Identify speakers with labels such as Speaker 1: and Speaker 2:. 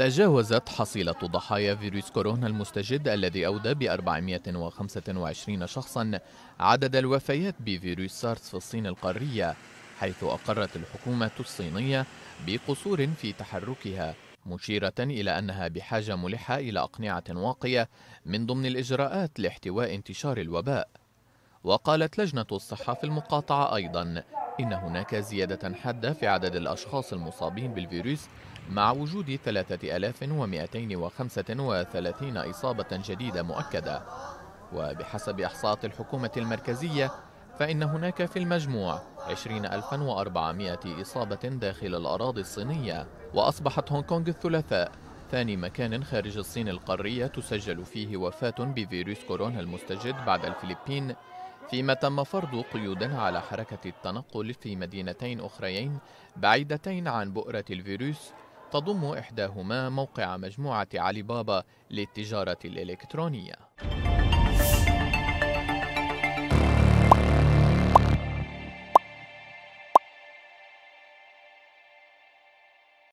Speaker 1: تجاوزت حصيلة ضحايا فيروس كورونا المستجد الذي أودى ب 425 شخصا عدد الوفيات بفيروس سارس في الصين القارية حيث أقرت الحكومة الصينية بقصور في تحركها مشيرة إلى أنها بحاجة ملحة إلى أقنعة واقية من ضمن الإجراءات لاحتواء انتشار الوباء وقالت لجنة الصحة في المقاطعة أيضا إن هناك زيادة حادة في عدد الأشخاص المصابين بالفيروس مع وجود 3235 إصابة جديدة مؤكدة وبحسب إحصاءات الحكومة المركزية فإن هناك في المجموع 20400 إصابة داخل الأراضي الصينية وأصبحت هونغ كونغ الثلاثاء ثاني مكان خارج الصين القارية تسجل فيه وفاة بفيروس كورونا المستجد بعد الفلبين فيما تم فرض قيود على حركة التنقل في مدينتين أخريين بعيدتين عن بؤرة الفيروس تضم إحداهما موقع مجموعة علي بابا للتجارة الإلكترونية